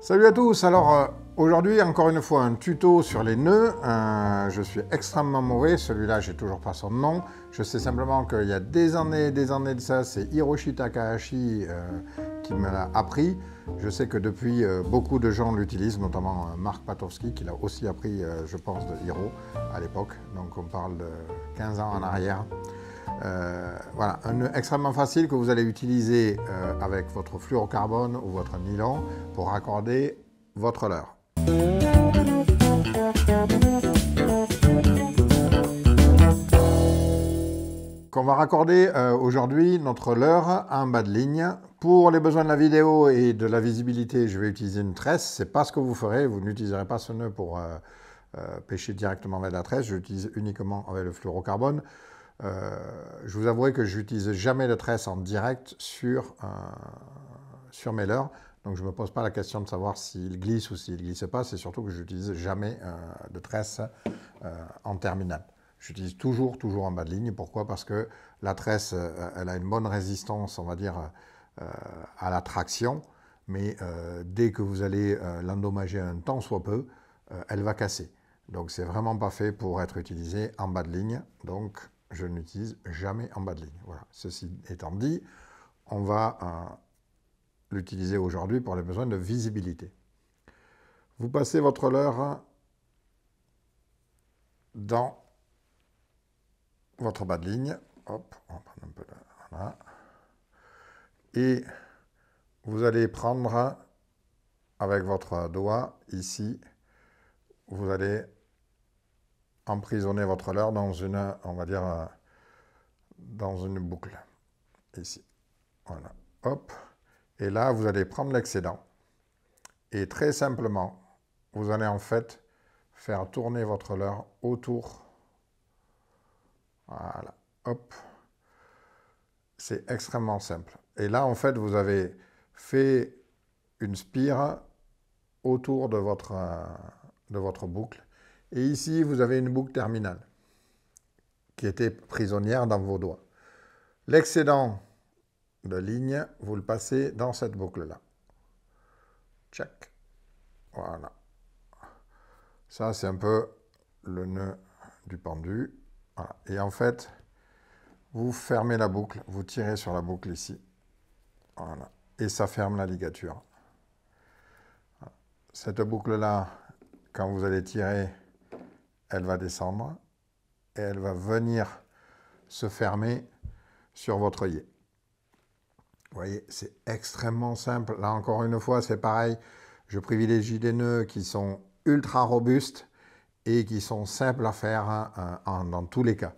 Salut à tous, alors euh, aujourd'hui encore une fois un tuto sur les nœuds, je suis extrêmement mauvais, celui-là j'ai toujours pas son nom, je sais simplement qu'il y a des années des années de ça, c'est Hiroshi Takahashi euh, qui me l'a appris, je sais que depuis euh, beaucoup de gens l'utilisent, notamment Marc Patowski qui l'a aussi appris je pense de Hiro à l'époque, donc on parle de 15 ans en arrière. Euh, voilà, un nœud extrêmement facile que vous allez utiliser euh, avec votre fluorocarbone ou votre nylon pour raccorder votre leurre. On va raccorder euh, aujourd'hui notre leurre en bas de ligne. Pour les besoins de la vidéo et de la visibilité, je vais utiliser une tresse. Ce n'est pas ce que vous ferez, vous n'utiliserez pas ce nœud pour pêcher directement avec la tresse, Je l'utilise uniquement avec le fluorocarbone. Euh, je vous avouerai que j'utilise jamais de tresse en direct sur, euh, sur mes Donc je ne me pose pas la question de savoir s'il glisse ou s'il ne glisse pas. C'est surtout que je n'utilise jamais euh, de tresse en terminal. J'utilise toujours, toujours en bas de ligne. Pourquoi Parce que la tresse, elle a une bonne résistance, on va dire, à la traction. Mais dès que vous allez l'endommager un temps soit peu, elle va casser. Donc c'est vraiment pas fait pour être utilisé en bas de ligne. Donc je n'utilise jamais en bas de ligne. Voilà. Ceci étant dit, on va euh, l'utiliser aujourd'hui pour les besoins de visibilité. Vous passez votre leurre dans votre bas de ligne. Et vous allez prendre avec votre doigt ici, vous allez emprisonner votre leurre dans une, on va dire, euh, dans une boucle. Ici. Voilà. Hop. Et là, vous allez prendre l'excédent. Et très simplement, vous allez en fait faire tourner votre leurre autour. Voilà. Hop. C'est extrêmement simple. Et là, en fait, vous avez fait une spire autour de votre, euh, de votre boucle et ici, vous avez une boucle terminale qui était prisonnière dans vos doigts. L'excédent de ligne, vous le passez dans cette boucle-là. Check. Voilà. Ça, c'est un peu le nœud du pendu. Et en fait, vous fermez la boucle, vous tirez sur la boucle ici. Voilà. Et ça ferme la ligature. Cette boucle-là, quand vous allez tirer, elle va descendre et elle va venir se fermer sur votre œillet. Vous voyez, c'est extrêmement simple. Là, encore une fois, c'est pareil. Je privilégie des nœuds qui sont ultra robustes et qui sont simples à faire hein, dans tous les cas.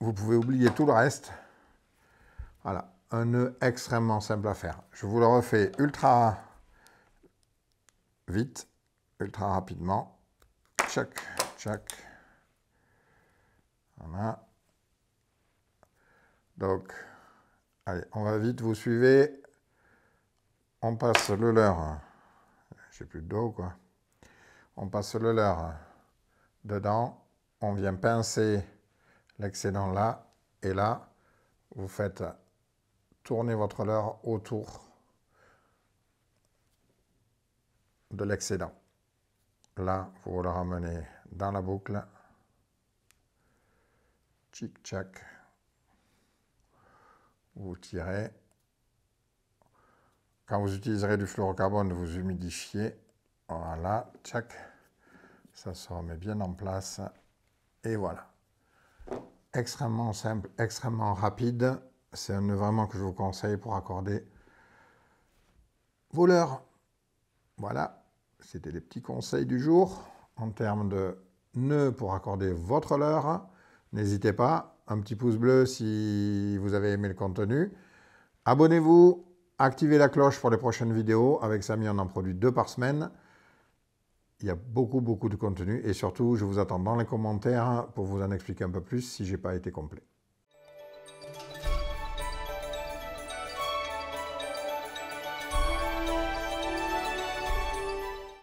Vous pouvez oublier tout le reste. Voilà, un nœud extrêmement simple à faire. Je vous le refais ultra vite, ultra rapidement. Tchac, tchac. Voilà. Donc, allez, on va vite, vous suivez. On passe le leurre. J'ai plus de dos, quoi. On passe le leurre dedans. On vient pincer l'excédent là et là. Vous faites tourner votre leurre autour de l'excédent. Là, vous le ramenez dans la boucle. Chic, tchac Vous tirez. Quand vous utiliserez du fluorocarbone, vous humidifiez. Voilà, tchac. Ça se remet bien en place. Et voilà. Extrêmement simple, extrêmement rapide. C'est un nœud vraiment que je vous conseille pour accorder vos Voilà. C'était les petits conseils du jour en termes de nœuds pour accorder votre leurre. N'hésitez pas, un petit pouce bleu si vous avez aimé le contenu. Abonnez-vous, activez la cloche pour les prochaines vidéos. Avec Samy, on en produit deux par semaine. Il y a beaucoup, beaucoup de contenu et surtout, je vous attends dans les commentaires pour vous en expliquer un peu plus si je n'ai pas été complet.